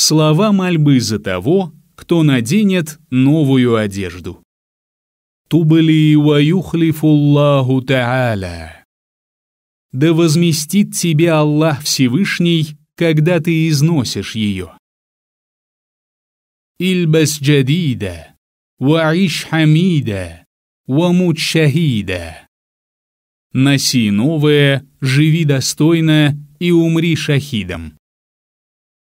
Слова мольбы за того, кто наденет новую одежду. Тубали ва юхлифуллаху та'аля. Да возместит тебе Аллах Всевышний, когда ты износишь ее. Ильбас джадида, ваиш хамида, вамут шахида. Носи новое, живи достойно и умри шахидом.